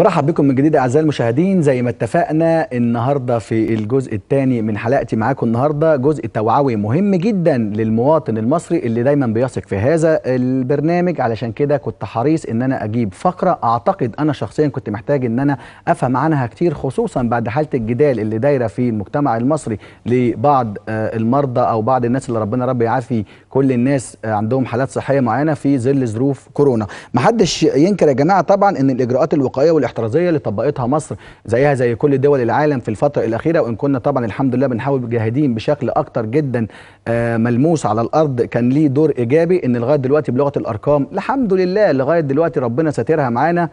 مرحب بكم من جديد اعزائي المشاهدين زي ما اتفقنا النهارده في الجزء الثاني من حلقتي معاكم النهارده جزء توعوي مهم جدا للمواطن المصري اللي دايما بيثق في هذا البرنامج علشان كده كنت حريص ان انا اجيب فقره اعتقد انا شخصيا كنت محتاج ان انا افهم عنها كتير خصوصا بعد حاله الجدال اللي دايره في المجتمع المصري لبعض آه، المرضى او بعض الناس اللي ربنا رب يعافي كل الناس آه، عندهم حالات صحيه معينه في ظل ظروف كورونا محدش ينكر يا جماعه طبعا ان الاجراءات الوقائيه الاحترازيه اللي طبقتها مصر زيها زي كل دول العالم في الفتره الاخيره وان كنا طبعا الحمد لله بنحاول جاهدين بشكل اكتر جدا آه، ملموس على الارض كان ليه دور ايجابي ان لغايه دلوقتي بلغه الارقام الحمد لله لغايه دلوقتي ربنا ساترها معانا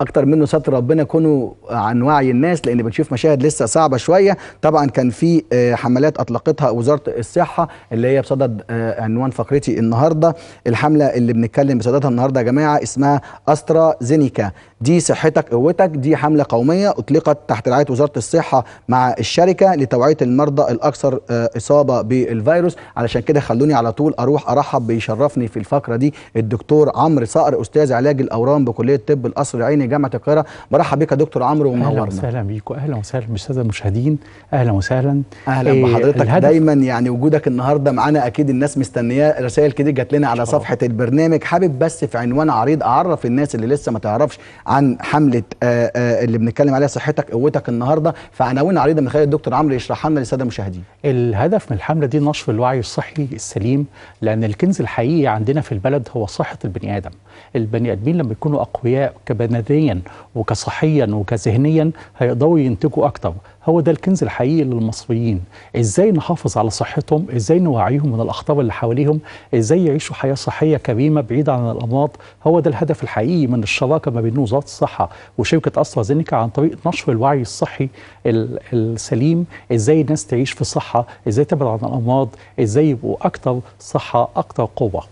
اكتر منه ستر ربنا كونوا عن وعي الناس لان بنشوف مشاهد لسه صعبه شويه طبعا كان في آه، حملات اطلقتها وزاره الصحه اللي هي بصدد آه، عنوان فقرتي النهارده الحمله اللي بنتكلم بصددها النهارده يا جماعه اسمها استرا زينيكا دي صحتك قوتك دي حمله قوميه اطلقت تحت رعايه وزاره الصحه مع الشركه لتوعيه المرضى الاكثر آه، اصابه بالفيروس علشان كده خلوني على طول اروح ارحب بيشرفني في الفقره دي الدكتور عمرو صقر استاذ علاج الاورام بكليه طب القصر العيني الثاني جامعه القاهره برحب بك يا دكتور عمرو ومنورنا اهلا وسهلا بيكم اهلا وسهلا بالساده المشاهدين اهلا وسهلا اهلا إيه بحضرتك دايما يعني وجودك النهارده معانا اكيد الناس مستنياه رسائل كتير جات لنا على صفحه البرنامج حابب بس في عنوان عريض اعرف الناس اللي لسه ما تعرفش عن حمله آآ آه، آآ آه، اللي بنتكلم عليها صحتك قوتك النهارده فعناوين عريضه من خلال الدكتور عمرو يشرحها لنا للساده المشاهدين الهدف من الحمله دي نشر الوعي الصحي السليم لان الكنز الحقيقي عندنا في البلد هو صحه البني ادم البني ادمين لما يكونوا اقوياء كبنادم كجسديا وكصحيا وكذهنيا هيقدروا ينتجوا اكتر هو ده الكنز الحقيقي للمصريين ازاي نحافظ على صحتهم ازاي نوعيهم من الاخطار اللي حواليهم ازاي يعيشوا حياه صحيه كريمه بعيده عن الامراض هو ده الهدف الحقيقي من الشراكه ما بين وزاره الصحه وشركه استرازينيكا عن طريق نشر الوعي الصحي السليم ازاي الناس تعيش في صحه ازاي تبعد عن الامراض ازاي يبقوا اكتر صحه اكتر قوه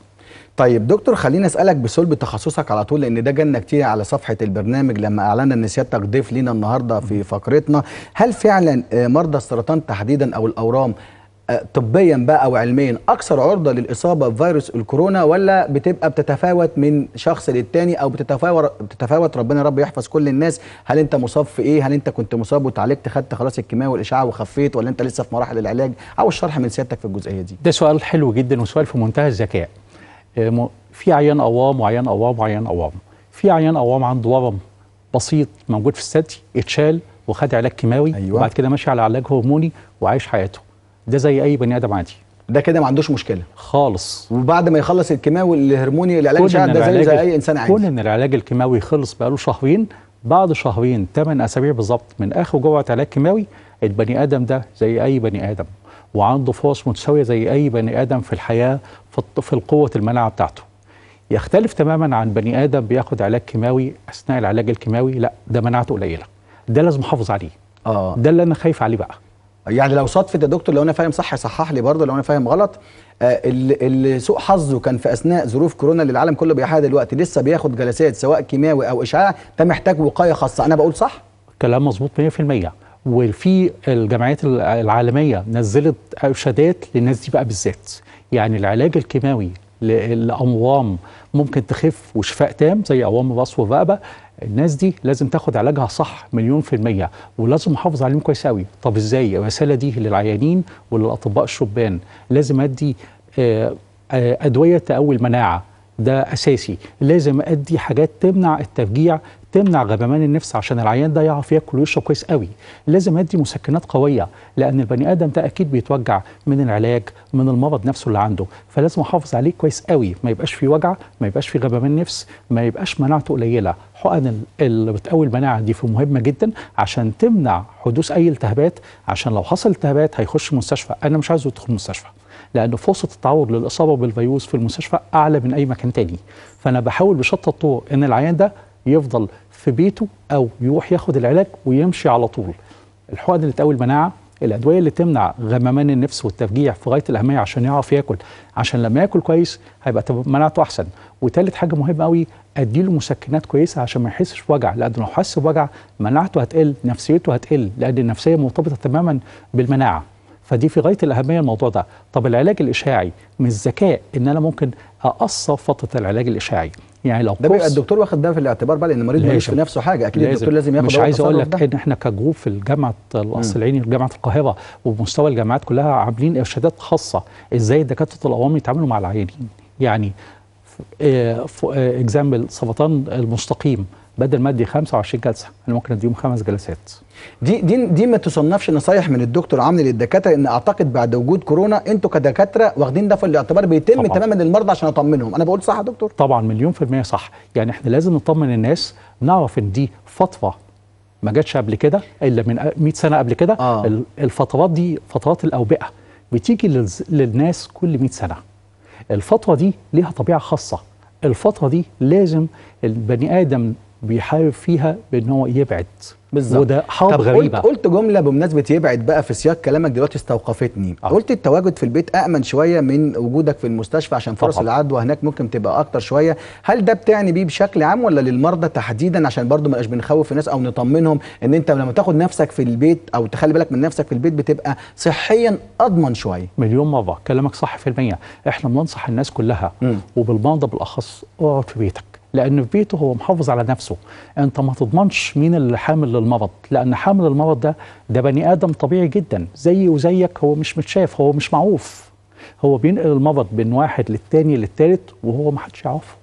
طيب دكتور خليني اسالك بصلب تخصصك على طول لان ده جالنا كتير على صفحه البرنامج لما اعلنا ان سيادتك ضيف لينا النهارده في فقرتنا هل فعلا آه، مرضى السرطان تحديدا او الاورام آه، طبيا بقى او علميا اكثر عرضه للاصابه بفيروس الكورونا ولا بتبقى بتتفاوت من شخص للتاني او بتتفاوت بتتفاوت ربنا يا رب يحفظ كل الناس هل انت مصاب في ايه هل انت كنت مصاب وتعالجت خدت خلاص الكيماوي والاشعه وخفيت ولا انت لسه في مراحل العلاج او الشرح من سيادتك في الجزئيه دي ده سؤال حلو جدا وسؤال في منتهى الذكاء آه، في عيان قوام وعيان قوام وعيان قوام في عيان قوام عنده ورم بسيط موجود في الثدي اتشال وخد علاج كيماوي أيوة. وبعد كده ماشي على علاج هرموني وعايش حياته ده زي اي بني ادم عادي ده كده ما عندوش مشكله خالص وبعد ما يخلص الكيماوي الهرموني العلاج ده زيه زي اي انسان عادي كون ان العلاج الكيماوي خلص بقاله شهرين بعد شهرين 8 اسابيع بالظبط من اخر جرعه علاج كيماوي البني ادم ده زي اي بني ادم وعنده فرص متساويه زي اي بني ادم في الحياه في القوه المناعه بتاعته يختلف تماما عن بني ادم بياخد علاج كيماوي اثناء العلاج الكيماوي لا ده مناعته قليله ده لازم احافظ عليه اه ده اللي انا خايف عليه بقى يعني لو صدفت يا دكتور لو انا فاهم صح صحح لي برضه لو انا فاهم غلط آه اللي سوء حظه كان في اثناء ظروف كورونا اللي العالم كله بيحاها دلوقتي لسه بياخد جلسات سواء كيماوي او اشعاع ده محتاج وقايه خاصه انا بقول صح؟ كلام مظبوط 100% وفي الجمعيات العالميه نزلت ارشادات للناس دي بقى بالذات يعني العلاج الكيماوي لاموام ممكن تخف وشفاء تام زي اوام الراس والرقبه الناس دي لازم تاخد علاجها صح مليون في المية ولازم احافظ عليهم كويس قوي طب ازاي الرسالة دي للعيانين وللاطباء الشبان لازم ادي آه، آه، ادوية تقوي المناعة ده اساسي لازم ادي حاجات تمنع التفجيع تمنع غبمان النفس عشان العيان ده يعرف ياكل ويشرب كويس قوي لازم ادي مسكنات قويه لان البني ادم ده اكيد بيتوجع من العلاج من المرض نفسه اللي عنده فلازم احافظ عليه كويس قوي ما يبقاش في وجع ما يبقاش في غبمان نفس ما يبقاش مناعته قليله حقن اللي بتقوي المناعه دي في مهمه جدا عشان تمنع حدوث اي التهابات عشان لو حصل التهابات هيخش مستشفى انا مش عايزه يدخل مستشفى لان فرصه التعرض للاصابه بالفيروس في المستشفى اعلى من اي مكان تاني فانا بحاول بشتى الطرق ان العيان ده يفضل في بيته او يروح ياخد العلاج ويمشي على طول الحقن اللي تقوي المناعه الادويه اللي تمنع غممان النفس والتفجيع في غايه الاهميه عشان يعرف ياكل عشان لما ياكل كويس هيبقى مناعته احسن وثالث حاجه مهمه قوي اديله مسكنات كويسه عشان ما يحسش بوجع لان لو حس بوجع مناعته هتقل نفسيته هتقل لان النفسيه مرتبطه تماما بالمناعه فدي في غايه الاهميه الموضوع ده طب العلاج الاشعاعي من الذكاء ان انا ممكن اقصر فتره العلاج الاشعاعي يعني لو ده بيبقى الدكتور واخد ده في الاعتبار بقى لان المريض مش في نفسه حاجه اكيد لازم. الدكتور لازم ياخد مش عايز اقول لك ان احنا كجروب في جامعه الاصل العيني وجامعه القاهره ومستوى الجامعات كلها عاملين ارشادات خاصه ازاي دكاتره الاوام يتعاملوا مع العيانين يعني اكزامبل آه، آه، سرطان المستقيم بدل ما ادي 25 جلسه انا ممكن اديهم خمس جلسات دي دي دي ما تصنفش نصايح من الدكتور عامل للدكاتره ان اعتقد بعد وجود كورونا انتوا كدكاتره واخدين ده في الاعتبار بيتم طبعًا. تماما للمرضى عشان اطمنهم انا بقول صح يا دكتور طبعا مليون في الميه صح يعني احنا لازم نطمن الناس نعرف ان دي فتره ما جاتش قبل كده الا من 100 سنه قبل كده آه. الفترات دي فترات الاوبئه بتيجي للناس كل 100 سنه الفتره دي ليها طبيعه خاصه الفتره دي لازم البني ادم بيحارب فيها بان هو يبعد بالظبط وده حاجه غريبه قلت, قلت جمله بمناسبه يبعد بقى في سياق كلامك دلوقتي استوقفتني آه. قلت التواجد في البيت امن شويه من وجودك في المستشفى عشان فرص طبعا. العدوى هناك ممكن تبقى اكتر شويه هل ده بتعني بيه بشكل عام ولا للمرضى تحديدا عشان برضو ما بنخوف الناس او نطمنهم ان انت لما تاخد نفسك في البيت او تخلي بالك من نفسك في البيت بتبقى صحيا اضمن شويه مليون مره كلامك صح في المية احنا بننصح الناس كلها م. وبالمرضى بالاخص اقعد في بيتك لأن في بيته هو محافظ على نفسه أنت ما تضمنش مين اللي حامل للمرض لأن حامل المرض ده ده بني آدم طبيعي جدا زي وزيك هو مش متشاف هو مش معروف هو بينقل المرض من واحد للتاني للتالت وهو ما حدش يعرفه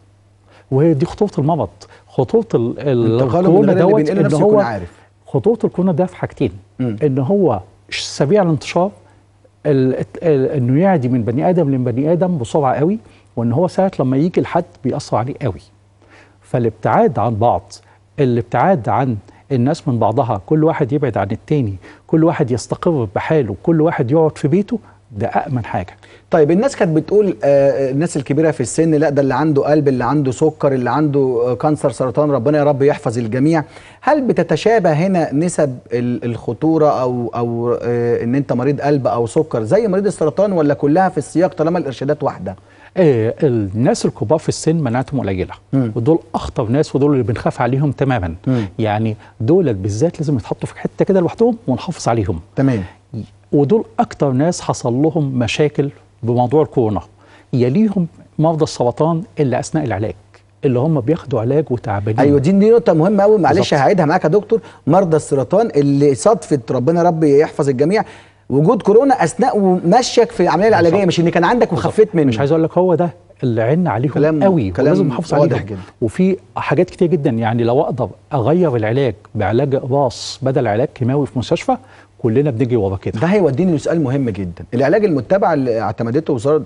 وهي دي خطوره المرض خطوره الكورونا دوت ان هو عارف. خطوره الكورونا ده في حاجتين م. ان هو سريع الانتشار انه يعدي من بني ادم لبني ادم بسرعه قوي وان هو ساعه لما يجي لحد بيأثر عليه قوي فالابتعاد عن بعض الابتعاد عن الناس من بعضها كل واحد يبعد عن التاني كل واحد يستقر بحاله كل واحد يقعد في بيته ده امن حاجه طيب الناس كانت بتقول آه،, آه الناس الكبيره في السن لا ده اللي عنده قلب اللي عنده سكر اللي عنده آه، كانسر سرطان ربنا يا رب يحفظ الجميع هل بتتشابه هنا نسب الخطوره او او آه ان انت مريض قلب او سكر زي مريض السرطان ولا كلها في السياق طالما الارشادات واحده إيه الناس الكبار في السن مناعتهم قليله ودول اخطر ناس ودول اللي بنخاف عليهم تماما مم. يعني دول بالذات لازم يتحطوا في حته كده لوحدهم ونحافظ عليهم تمام ودول أكتر ناس حصل لهم مشاكل بموضوع الكورونا يليهم مرضى السرطان اللي أثناء العلاج اللي هم بياخدوا علاج وتعبانين ايوه دي نقطه مهمه قوي معلش هعيدها معاك يا دكتور مرضى السرطان اللي صدفه ربنا ربي يحفظ الجميع وجود كورونا اثناء ومشيك في العمليه العلاجيه مش ان كان عندك وخفيت منه مش عايز اقول لك هو ده اللي عنا عليهم كلام قوي كلام لازم نحافظ عليهم جدا. وفي حاجات كتير جدا يعني لو اقدر اغير العلاج بعلاج اقباص بدل علاج كيماوي في مستشفى كلنا بنجري ورا كده ده هيوديني لسؤال مهم جدا العلاج المتبع اللي اعتمدته وزاره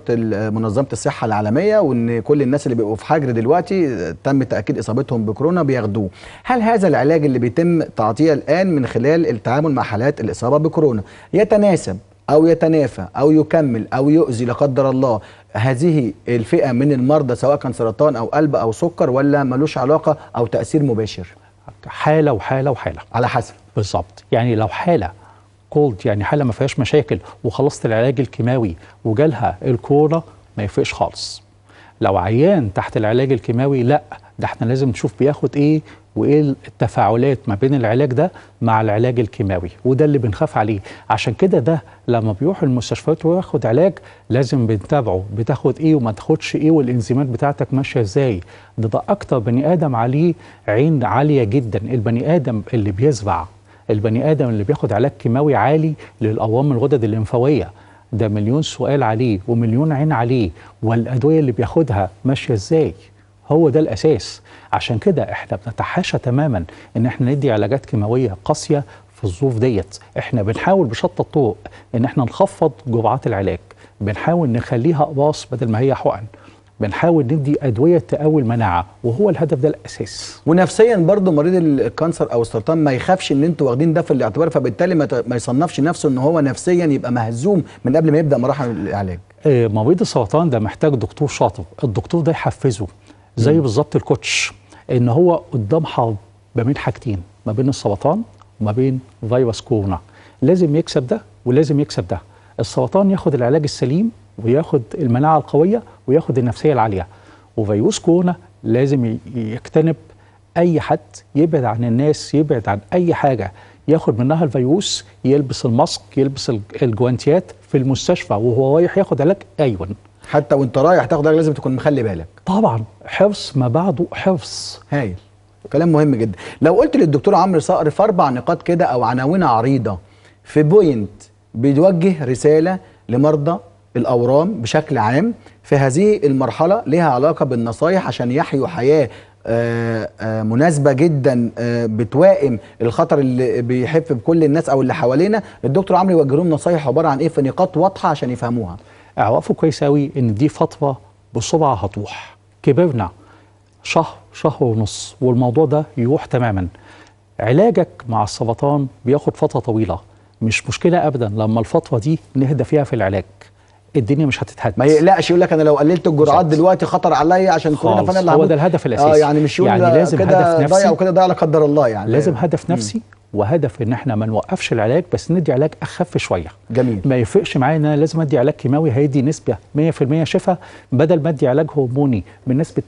منظمه الصحه العالميه وان كل الناس اللي بيبقوا في حجر دلوقتي تم تاكيد اصابتهم بكورونا بياخدوه هل هذا العلاج اللي بيتم تعطيه الان من خلال التعامل مع حالات الاصابه بكورونا يتناسب او يتنافى او يكمل او يؤذي لا قدر الله هذه الفئه من المرضى سواء كان سرطان او قلب او سكر ولا ملوش علاقه او تاثير مباشر حاله وحاله وحاله على حسب بالظبط يعني لو حاله كولد يعني حاله ما فيهاش مشاكل وخلصت العلاج الكيماوي وجالها الكورونا ما يفرقش خالص لو عيان تحت العلاج الكيماوي لا ده احنا لازم نشوف بياخد ايه وايه التفاعلات ما بين العلاج ده مع العلاج الكيماوي وده اللي بنخاف عليه عشان كده ده لما بيروح المستشفيات وياخد علاج لازم بنتابعه بتاخد ايه وما تاخدش ايه والانزيمات بتاعتك ماشيه ازاي ده ده اكتر بني ادم عليه عين عاليه جدا البني ادم اللي بيزبع البني ادم اللي بياخد علاج كيماوي عالي للاورام الغدد الانفويه ده مليون سؤال عليه ومليون عين عليه والادويه اللي بياخدها ماشيه ازاي هو ده الاساس عشان كده احنا بنتحاشى تماما ان احنا ندي علاجات كيماويه قاسيه في الظروف ديت احنا بنحاول بشط الطوق ان احنا نخفض جرعات العلاج بنحاول نخليها اقباص بدل ما هي حقن بنحاول ندي ادويه تقوي المناعه وهو الهدف ده الاساس ونفسيا برضه مريض الكانسر او السرطان ما يخافش ان انتوا واخدين ده في الاعتبار فبالتالي ما يصنفش نفسه ان هو نفسيا يبقى مهزوم من قبل ما يبدا مراحل العلاج آه، مريض السرطان ده محتاج دكتور شاطر الدكتور ده يحفزه زي بالظبط الكوتش ان هو قدام حرب ما بين حاجتين ما بين السرطان وما بين فيروس كورونا لازم يكسب ده ولازم يكسب ده السرطان ياخد العلاج السليم وياخد المناعه القويه وياخد النفسيه العاليه وفيروس كورونا لازم يجتنب اي حد يبعد عن الناس يبعد عن اي حاجه ياخد منها الفيروس يلبس الماسك يلبس الجوانتيات في المستشفى وهو رايح ياخد علاج ايوه حتى وانت رايح تاخد علاج لازم تكون مخلي بالك طبعا حرص ما بعده حرص هايل كلام مهم جدا لو قلت للدكتور عمرو صقر في اربع نقاط كده او عناوين عريضه في بوينت بيوجه رساله لمرضى الأورام بشكل عام في هذه المرحلة لها علاقة بالنصايح عشان يحيوا حياة آه، آه، مناسبه جدا آه، بتوائم الخطر اللي بيحف بكل الناس او اللي حوالينا الدكتور عمرو يوجه لهم نصايح عباره عن ايه في نقاط واضحه عشان يفهموها اعرفوا كويس قوي ان دي فتره بسرعه هتروح كبرنا شهر شهر ونص والموضوع ده يروح تماما علاجك مع السرطان بياخد فتره طويله مش مشكله ابدا لما الفتره دي نهدى فيها في العلاج الدنيا مش هتتهد ما يقلقش يقول لك انا لو قللت الجرعات دلوقتي خطر عليا عشان كورونا فانا اللي هو ده الهدف الاساسي اه يعني مش يقول يعني لازم هدف نفسي وكده ضيع وكده ضيع لا قدر الله يعني لازم هدف نفسي وهدف ان احنا ما نوقفش العلاج بس ندي علاج اخف شويه جميل ما يفرقش معايا ان انا لازم ادي علاج كيماوي هيدي نسبه 100% شفاء بدل ما ادي علاج هرموني بنسبه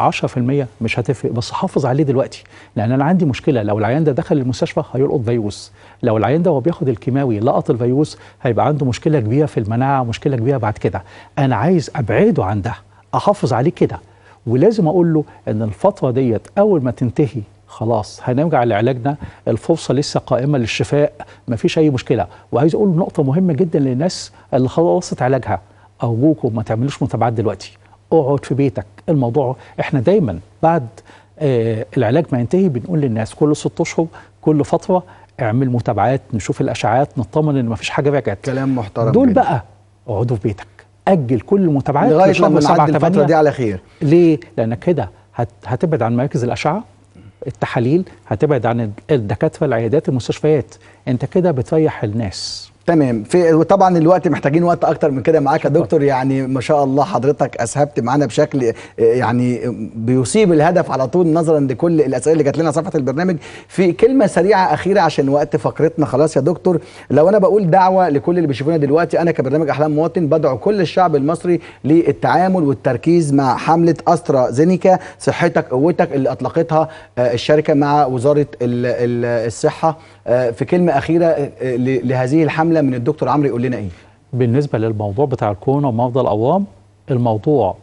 80% 10% مش هتفرق بس حافظ عليه دلوقتي لان انا عندي مشكله لو العيان ده دخل المستشفى هيلقط فيروس لو العيان ده وهو بياخد الكيماوي لقط الفيروس هيبقى عنده مشكله كبيره في المناعه مشكله كبيره بعد كده انا عايز ابعده عن ده احافظ عليه كده ولازم اقول له ان الفتره ديت اول ما تنتهي خلاص هنرجع لعلاجنا الفرصه لسه قائمه للشفاء مفيش اي مشكله وعايز اقول نقطه مهمه جدا للناس اللي خلصت علاجها ارجوكم ما تعملوش متابعات دلوقتي اقعد في بيتك الموضوع احنا دايما بعد آه العلاج ما ينتهي بنقول للناس كل ست اشهر كل فتره اعمل متابعات نشوف الاشعاعات نطمن ان مفيش حاجه رجعت كلام محترم دول جدا. بقى اقعدوا في بيتك اجل كل المتابعات لغايه لما نعدي الفتره دي على خير ليه لانك كده هتبعد عن مراكز الاشعه التحاليل هتبعد عن الدكاتره العيادات المستشفيات انت كده بتريح الناس تمام في وطبعا الوقت محتاجين وقت اكتر من كده معاك يا دكتور يعني ما شاء الله حضرتك اسهبت معانا بشكل آه، يعني بيصيب الهدف على طول نظرا لكل الاسئله اللي جات لنا صفحه البرنامج في كلمه سريعه اخيره عشان وقت فقرتنا خلاص يا دكتور لو انا بقول دعوه لكل اللي بيشوفونا دلوقتي انا كبرنامج احلام مواطن بدعو كل الشعب المصري للتعامل والتركيز مع حمله استرا زينيكا صحتك قوتك اللي اطلقتها آه، الشركه مع وزاره الصحه آه، في كلمه اخيره لهذه الحمله كامله من الدكتور عمرو يقول لنا ايه بالنسبه للموضوع بتاع الكورونا ومرضى الاورام الموضوع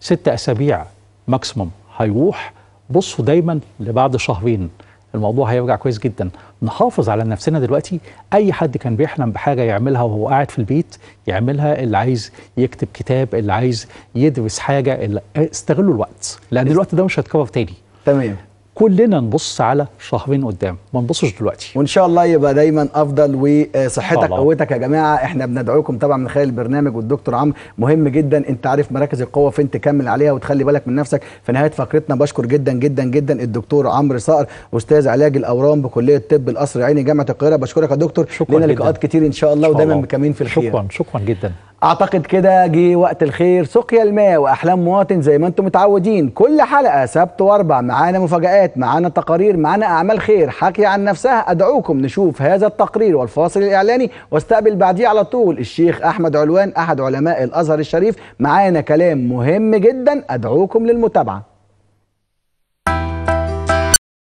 ست اسابيع ماكسيموم هيروح بصوا دايما لبعد شهرين الموضوع هيرجع كويس جدا نحافظ على نفسنا دلوقتي اي حد كان بيحلم بحاجه يعملها وهو قاعد في البيت يعملها اللي عايز يكتب كتاب اللي عايز يدرس حاجه استغلوا الوقت لان الوقت ده مش هيتكرر تاني تمام كلنا نبص على شهرين قدام ما نبصش دلوقتي وان شاء الله يبقى دايما افضل وصحتك قوتك يا جماعه احنا بندعوكم طبعا من خلال البرنامج والدكتور عمرو مهم جدا انت عارف مراكز القوه فين تكمل عليها وتخلي بالك من نفسك في نهايه فقرتنا بشكر جدا جدا جدا الدكتور عمرو صقر استاذ علاج الاورام بكليه الطب القصر العيني جامعه القاهره بشكرك يا دكتور شكرا لنا لقاءات كتير ان شاء الله ودايما مكملين في الخير شكرا شكرا جدا اعتقد كده جه وقت الخير سقيا الماء واحلام مواطن زي ما انتم متعودين كل حلقه سبت واربع معانا مفاجات معانا تقارير معانا اعمال خير حكي عن نفسها ادعوكم نشوف هذا التقرير والفاصل الاعلاني واستقبل بعديه على طول الشيخ احمد علوان احد علماء الازهر الشريف معانا كلام مهم جدا ادعوكم للمتابعه